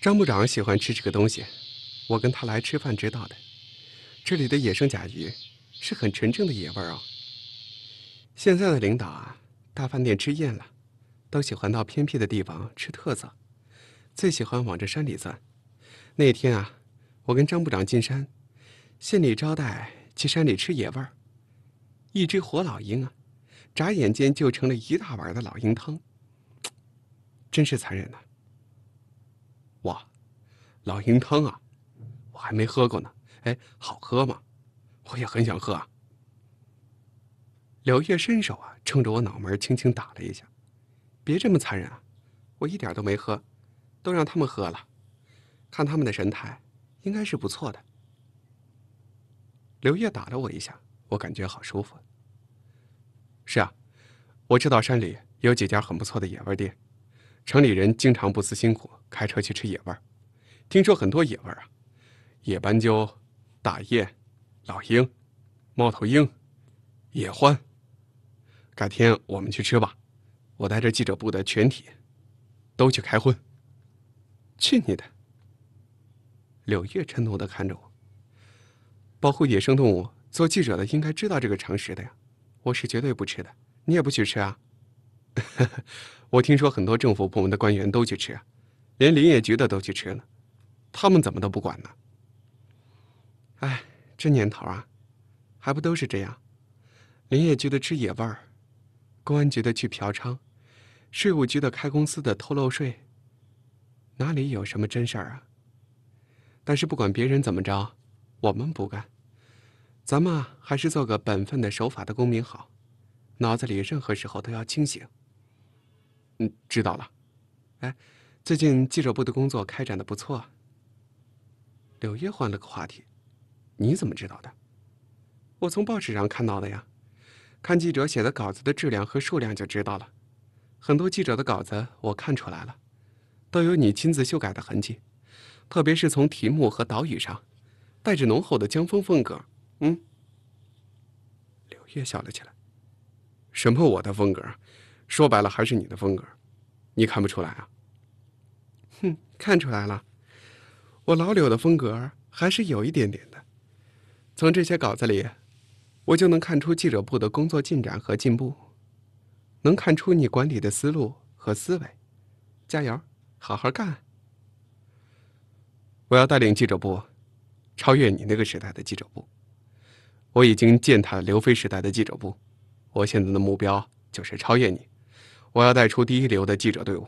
张部长喜欢吃这个东西，我跟他来吃饭知道的。这里的野生甲鱼是很纯正的野味儿哦。现在的领导啊，大饭店吃厌了，都喜欢到偏僻的地方吃特色，最喜欢往这山里钻。那天啊，我跟张部长进山，县里招待去山里吃野味儿，一只活老鹰啊，眨眼间就成了一大碗的老鹰汤，真是残忍呐。老鹰汤啊，我还没喝过呢。哎，好喝吗？我也很想喝啊。刘烨伸手啊，冲着我脑门，轻轻打了一下。别这么残忍啊！我一点都没喝，都让他们喝了。看他们的神态，应该是不错的。刘烨打了我一下，我感觉好舒服。是啊，我知道山里有几家很不错的野味店，城里人经常不辞辛苦开车去吃野味儿。听说很多野味儿啊，野斑鸠、大雁、老鹰、猫头鹰、野獾。改天我们去吃吧，我带着记者部的全体都去开荤。去你的！柳叶沉怒的看着我。保护野生动物，做记者的应该知道这个常识的呀，我是绝对不吃的，你也不许吃啊。我听说很多政府部门的官员都去吃，连林业局的都去吃了。他们怎么都不管呢？哎，这年头啊，还不都是这样？林业局的吃野味儿，公安局的去嫖娼，税务局的开公司的偷漏税，哪里有什么真事儿啊？但是不管别人怎么着，我们不干。咱们还是做个本分的、守法的公民好，脑子里任何时候都要清醒。嗯，知道了。哎，最近记者部的工作开展的不错。柳叶换了个话题：“你怎么知道的？我从报纸上看到的呀。看记者写的稿子的质量和数量就知道了。很多记者的稿子我看出来了，都有你亲自修改的痕迹，特别是从题目和导语上，带着浓厚的江峰风格。嗯。”柳叶笑了起来：“什么我的风格？说白了还是你的风格，你看不出来啊？哼，看出来了。”我老柳的风格还是有一点点的，从这些稿子里，我就能看出记者部的工作进展和进步，能看出你管理的思路和思维。加油，好好干！我要带领记者部超越你那个时代的记者部。我已经践踏了刘飞时代的记者部，我现在的目标就是超越你。我要带出第一流的记者队伍，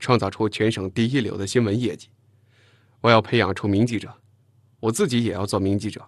创造出全省第一流的新闻业绩。我要培养出名记者，我自己也要做名记者。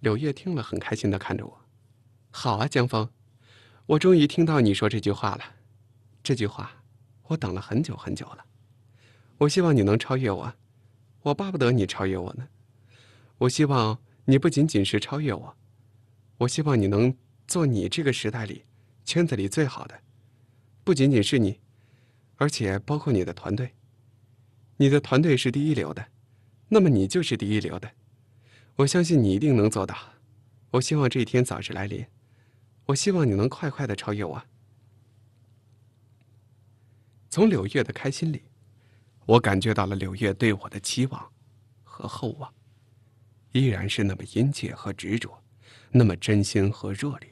柳叶听了很开心的看着我，好啊，江峰，我终于听到你说这句话了，这句话我等了很久很久了。我希望你能超越我，我巴不得你超越我呢。我希望你不仅仅是超越我，我希望你能做你这个时代里圈子里最好的，不仅仅是你，而且包括你的团队。你的团队是第一流的，那么你就是第一流的。我相信你一定能做到。我希望这一天早日来临。我希望你能快快的超越我。从柳月的开心里，我感觉到了柳月对我的期望和厚望，依然是那么殷切和执着，那么真心和热烈。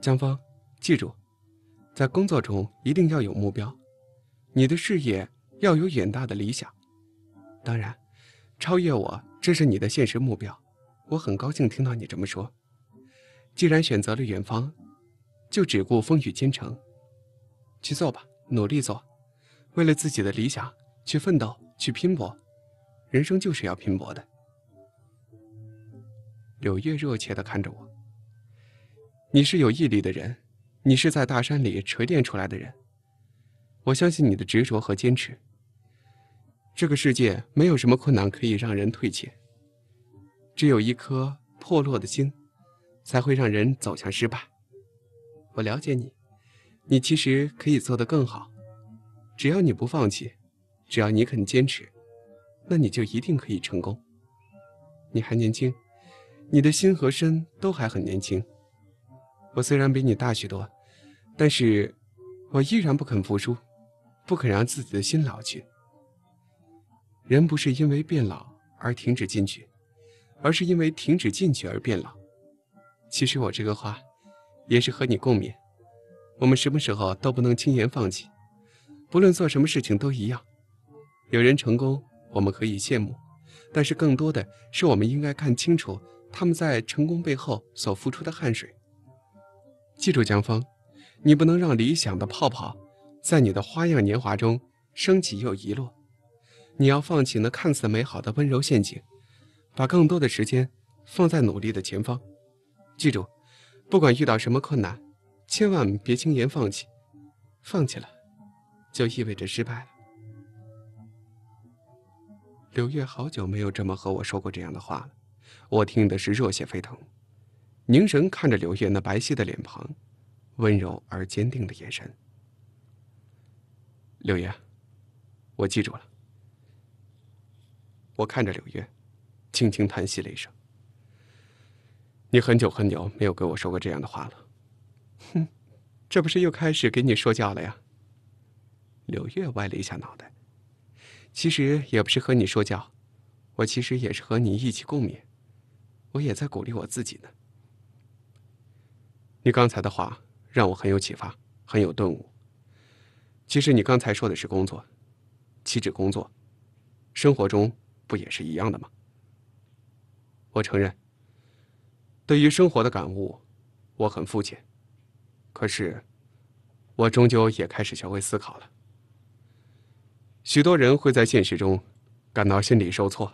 江峰，记住，在工作中一定要有目标。你的事业。要有远大的理想，当然，超越我，这是你的现实目标。我很高兴听到你这么说。既然选择了远方，就只顾风雨兼程，去做吧，努力做，为了自己的理想去奋斗，去拼搏。人生就是要拼搏的。柳叶热切地看着我。你是有毅力的人，你是在大山里锤炼出来的人，我相信你的执着和坚持。这个世界没有什么困难可以让人退怯，只有一颗破落的心，才会让人走向失败。我了解你，你其实可以做得更好。只要你不放弃，只要你肯坚持，那你就一定可以成功。你还年轻，你的心和身都还很年轻。我虽然比你大许多，但是，我依然不肯服输，不肯让自己的心老去。人不是因为变老而停止进取，而是因为停止进取而变老。其实我这个话，也是和你共勉。我们什么时候都不能轻言放弃，不论做什么事情都一样。有人成功，我们可以羡慕，但是更多的是我们应该看清楚他们在成功背后所付出的汗水。记住，江峰，你不能让理想的泡泡在你的花样年华中升起又遗落。你要放弃那看似美好的温柔陷阱，把更多的时间放在努力的前方。记住，不管遇到什么困难，千万别轻言放弃。放弃了，就意味着失败了。柳月好久没有这么和我说过这样的话了，我听的是热血沸腾，凝神看着柳月那白皙的脸庞，温柔而坚定的眼神。柳月，我记住了。我看着柳月，轻轻叹息了一声。你很久很久没有跟我说过这样的话了，哼，这不是又开始给你说教了呀？柳月歪了一下脑袋，其实也不是和你说教，我其实也是和你一起共勉，我也在鼓励我自己呢。你刚才的话让我很有启发，很有顿悟。其实你刚才说的是工作，岂止工作，生活中。不也是一样的吗？我承认，对于生活的感悟，我很肤浅，可是，我终究也开始学会思考了。许多人会在现实中感到心理受挫，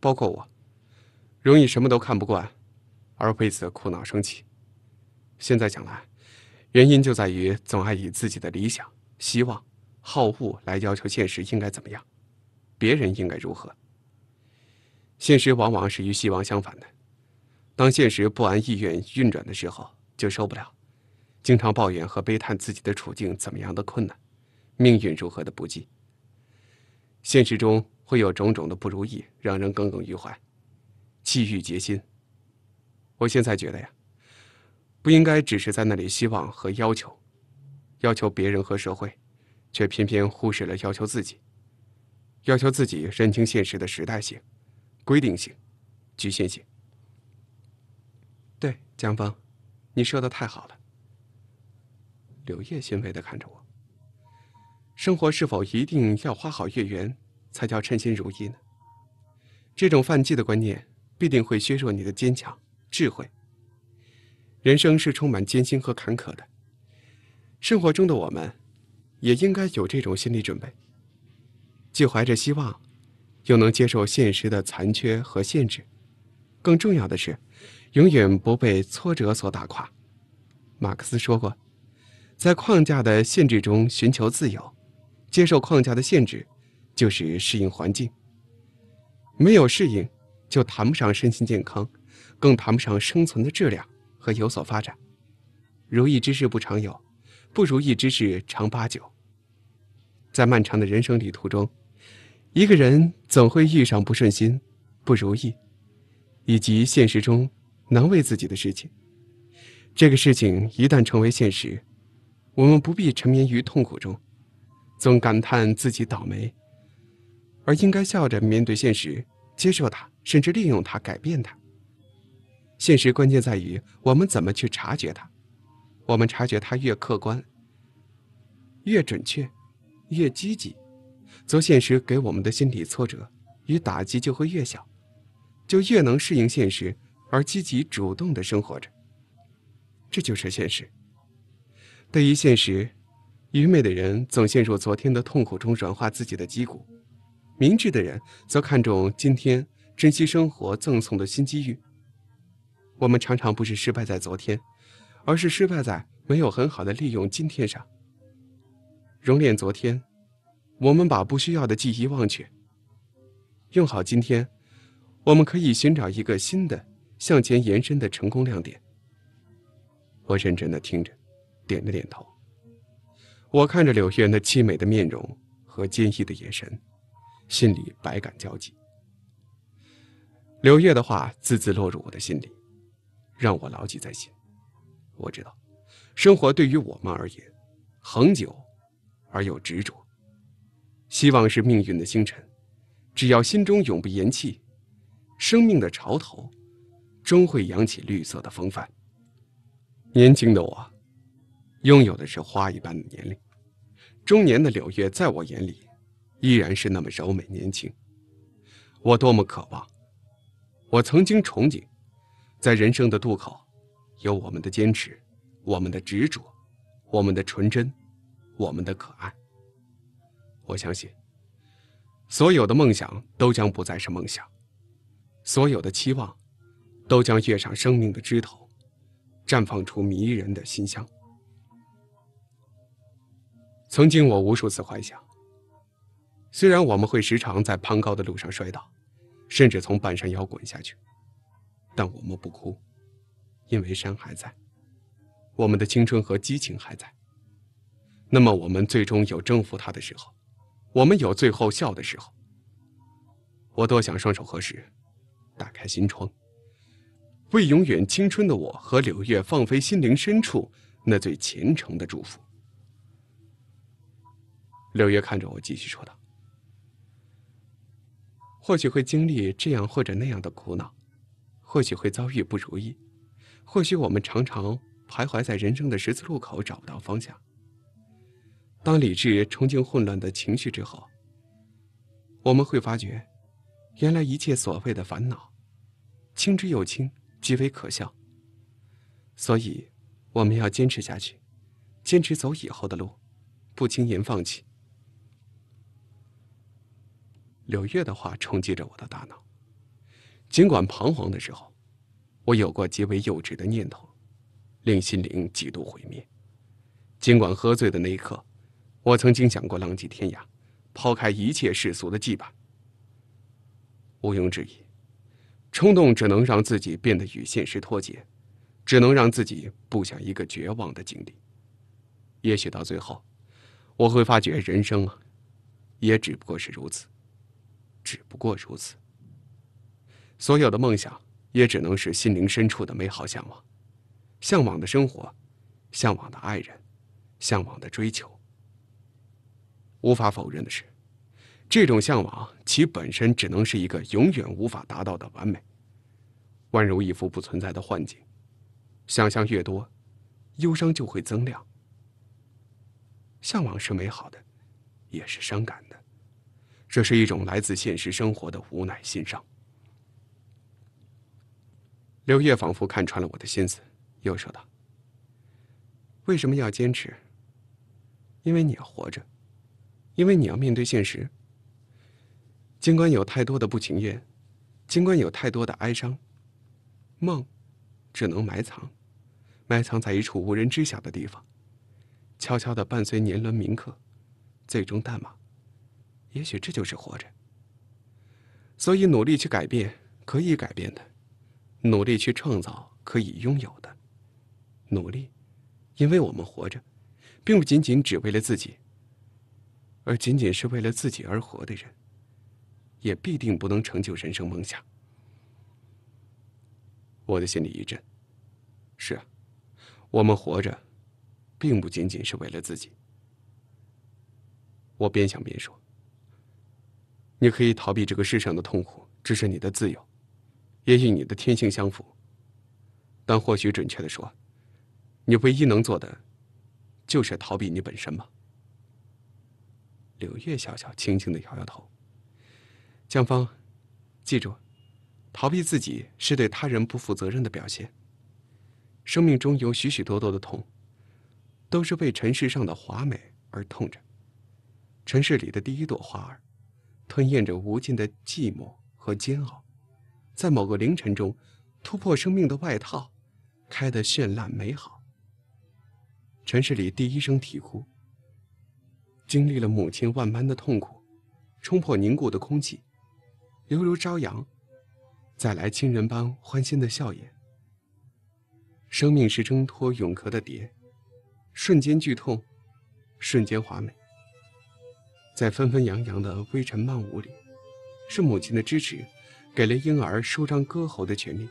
包括我，容易什么都看不惯，而为此苦恼生气。现在想来，原因就在于总爱以自己的理想、希望、好恶来要求现实应该怎么样。别人应该如何？现实往往是与希望相反的。当现实不安意愿运转的时候，就受不了，经常抱怨和悲叹自己的处境怎么样的困难，命运如何的不济。现实中会有种种的不如意，让人耿耿于怀，气郁结心。我现在觉得呀，不应该只是在那里希望和要求，要求别人和社会，却偏偏忽视了要求自己。要求自己认清现实的时代性、规定性、局限性。对，江峰，你说的太好了。柳叶欣慰的看着我。生活是否一定要花好月圆，才叫称心如意呢？这种犯忌的观念必定会削弱你的坚强、智慧。人生是充满艰辛和坎坷的，生活中的我们，也应该有这种心理准备。既怀着希望，又能接受现实的残缺和限制，更重要的是，永远不被挫折所打垮。马克思说过，在框架的限制中寻求自由，接受框架的限制，就是适应环境。没有适应，就谈不上身心健康，更谈不上生存的质量和有所发展。如意之事不常有，不如意之事常八九。在漫长的人生旅途中，一个人总会遇上不顺心、不如意，以及现实中难为自己的事情。这个事情一旦成为现实，我们不必沉湎于痛苦中，总感叹自己倒霉，而应该笑着面对现实，接受它，甚至利用它改变它。现实关键在于我们怎么去察觉它。我们察觉它越客观、越准确、越积极。则现实给我们的心理挫折与打击就会越小，就越能适应现实，而积极主动的生活着。这就是现实。对于现实，愚昧的人总陷入昨天的痛苦中软化自己的脊骨，明智的人则看重今天，珍惜生活赠送的新机遇。我们常常不是失败在昨天，而是失败在没有很好的利用今天上。熔炼昨天。我们把不需要的记忆忘却。用好今天，我们可以寻找一个新的向前延伸的成功亮点。我认真的听着，点了点头。我看着柳月那凄美的面容和坚毅的眼神，心里百感交集。柳月的话字字落入我的心里，让我牢记在心。我知道，生活对于我们而言，恒久而又执着。希望是命运的星辰，只要心中永不言弃，生命的潮头终会扬起绿色的风帆。年轻的我，拥有的是花一般的年龄；中年的柳月，在我眼里依然是那么柔美、年轻。我多么渴望，我曾经憧憬，在人生的渡口，有我们的坚持，我们的执着，我们的纯真，我们的可爱。我相信，所有的梦想都将不再是梦想，所有的期望都将跃上生命的枝头，绽放出迷人的馨香。曾经我无数次幻想，虽然我们会时常在攀高的路上摔倒，甚至从半山腰滚下去，但我们不哭，因为山还在，我们的青春和激情还在。那么，我们最终有征服它的时候。我们有最后笑的时候。我多想双手合十，打开心窗，为永远青春的我和柳月放飞心灵深处那最虔诚的祝福。柳月看着我，继续说道：“或许会经历这样或者那样的苦恼，或许会遭遇不如意，或许我们常常徘徊在人生的十字路口，找不到方向。”当理智冲进混乱的情绪之后，我们会发觉，原来一切所谓的烦恼，轻之又轻，极为可笑。所以，我们要坚持下去，坚持走以后的路，不轻言放弃。柳月的话冲击着我的大脑，尽管彷徨的时候，我有过极为幼稚的念头，令心灵几度毁灭；尽管喝醉的那一刻。我曾经想过浪迹天涯，抛开一切世俗的羁绊。毋庸置疑，冲动只能让自己变得与现实脱节，只能让自己步向一个绝望的境地。也许到最后，我会发觉人生啊，也只不过是如此，只不过如此。所有的梦想也只能是心灵深处的美好向往，向往的生活，向往的爱人，向往的追求。无法否认的是，这种向往其本身只能是一个永远无法达到的完美，宛如一幅不存在的幻境。想象越多，忧伤就会增量。向往是美好的，也是伤感的，这是一种来自现实生活的无奈心伤。刘烨仿佛看穿了我的心思，又说道：“为什么要坚持？因为你要活着。”因为你要面对现实，尽管有太多的不情愿，尽管有太多的哀伤，梦只能埋藏，埋藏在一处无人知晓的地方，悄悄的伴随年轮铭刻，最终淡忘。也许这就是活着。所以努力去改变可以改变的，努力去创造可以拥有的，努力，因为我们活着，并不仅仅只为了自己。而仅仅是为了自己而活的人，也必定不能成就人生梦想。我的心里一震，是啊，我们活着，并不仅仅是为了自己。我边想边说：“你可以逃避这个世上的痛苦，这是你的自由，也与你的天性相符。但或许准确的说，你唯一能做的，就是逃避你本身吧。”柳月笑笑，轻轻的摇摇头。江峰，记住，逃避自己是对他人不负责任的表现。生命中有许许多多的痛，都是为尘世上的华美而痛着。尘世里的第一朵花儿，吞咽着无尽的寂寞和煎熬，在某个凌晨中，突破生命的外套，开得绚烂美好。尘世里第一声啼哭。经历了母亲万般的痛苦，冲破凝固的空气，犹如朝阳，再来亲人般欢欣的笑颜。生命是挣脱蛹壳的蝶，瞬间剧痛，瞬间华美。在纷纷扬扬的微尘漫舞里，是母亲的支持，给了婴儿舒张歌喉的权利。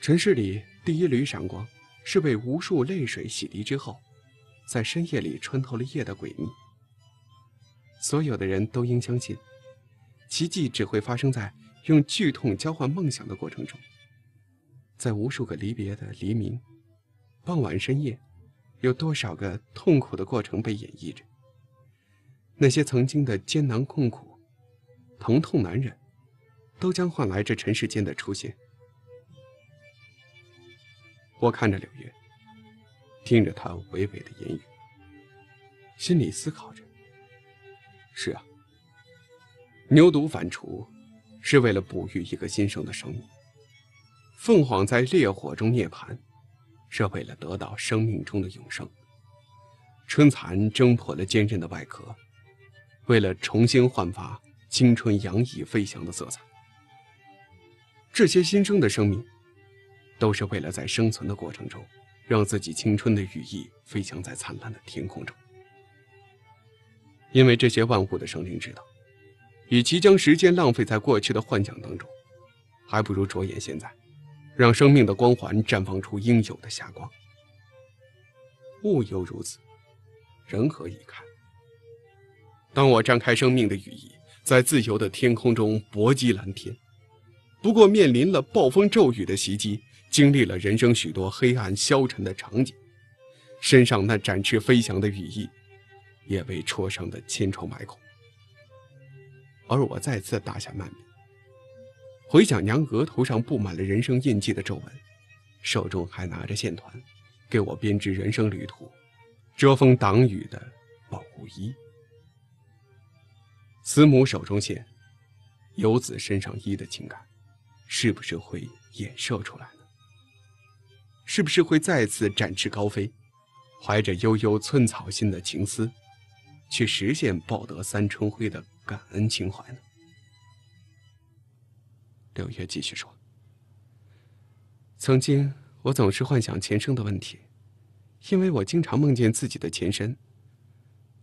尘世里第一缕闪光，是被无数泪水洗涤之后。在深夜里穿透了夜的诡秘。所有的人都应相信，奇迹只会发生在用剧痛交换梦想的过程中。在无数个离别的黎明、傍晚、深夜，有多少个痛苦的过程被演绎着？那些曾经的艰难困苦、疼痛难忍，都将换来这尘世间的出现。我看着柳月。听着，他娓娓的言语，心里思考着：是啊，牛犊反刍，是为了哺育一个新生的生命；凤凰在烈火中涅槃，是为了得到生命中的永生；春蚕挣破了坚韧的外壳，为了重新焕发青春、洋溢飞翔的色彩。这些新生的生命，都是为了在生存的过程中。让自己青春的羽翼飞翔在灿烂的天空中，因为这些万物的生灵知道，与其将时间浪费在过去的幻想当中，还不如着眼现在，让生命的光环绽放出应有的霞光。物犹如此，人何以堪？当我张开生命的羽翼，在自由的天空中搏击蓝天，不过面临了暴风骤雨的袭击。经历了人生许多黑暗消沉的场景，身上那展翅飞翔的羽翼也被戳伤的千疮百孔。而我再次打下慢门，回想娘额头上布满了人生印记的皱纹，手中还拿着线团，给我编织人生旅途遮风挡雨的保护衣。慈母手中线，游子身上衣的情感，是不是会衍射出来？呢？是不是会再次展翅高飞，怀着悠悠寸草心的情思，去实现报得三春晖的感恩情怀呢？柳月继续说：“曾经我总是幻想前生的问题，因为我经常梦见自己的前身。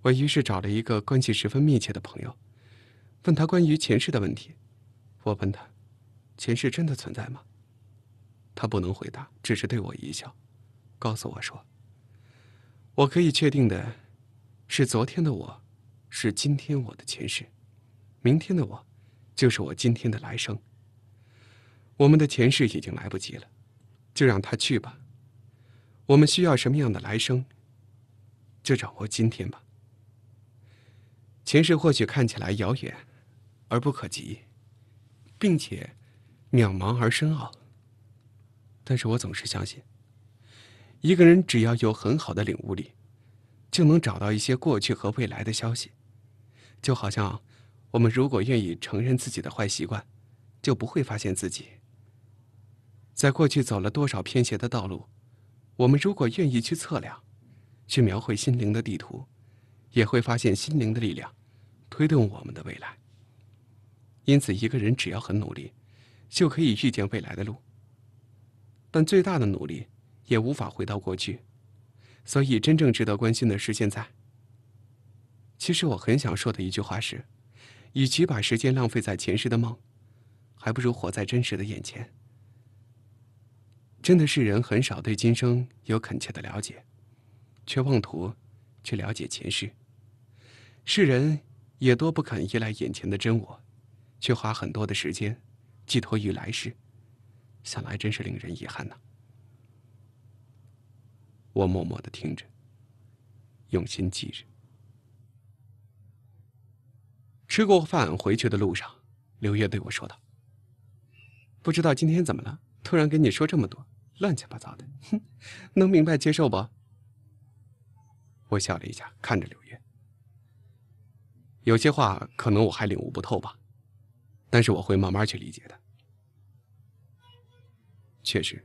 我于是找了一个关系十分密切的朋友，问他关于前世的问题。我问他：前世真的存在吗？”他不能回答，只是对我一笑，告诉我说：“我可以确定的，是昨天的我，是今天我的前世，明天的我，就是我今天的来生。我们的前世已经来不及了，就让它去吧。我们需要什么样的来生，就掌握今天吧。前世或许看起来遥远而不可及，并且渺茫而深奥。”但是我总是相信，一个人只要有很好的领悟力，就能找到一些过去和未来的消息。就好像，我们如果愿意承认自己的坏习惯，就不会发现自己在过去走了多少偏斜的道路。我们如果愿意去测量，去描绘心灵的地图，也会发现心灵的力量推动我们的未来。因此，一个人只要很努力，就可以遇见未来的路。但最大的努力也无法回到过去，所以真正值得关心的是现在。其实我很想说的一句话是：，与其把时间浪费在前世的梦，还不如活在真实的眼前。真的是人很少对今生有恳切的了解，却妄图去了解前世；，世人也多不肯依赖眼前的真我，却花很多的时间寄托于来世。想来真是令人遗憾呐！我默默的听着，用心记着。吃过饭回去的路上，刘月对我说道：“不知道今天怎么了，突然跟你说这么多乱七八糟的，哼，能明白接受不？”我笑了一下，看着刘月，有些话可能我还领悟不透吧，但是我会慢慢去理解的。确实，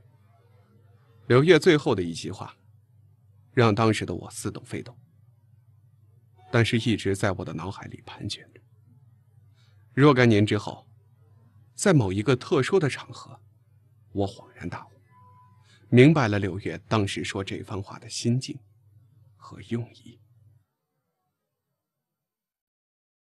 柳叶最后的一席话，让当时的我似懂非懂，但是一直在我的脑海里盘旋着。若干年之后，在某一个特殊的场合，我恍然大悟，明白了柳月当时说这番话的心境和用意。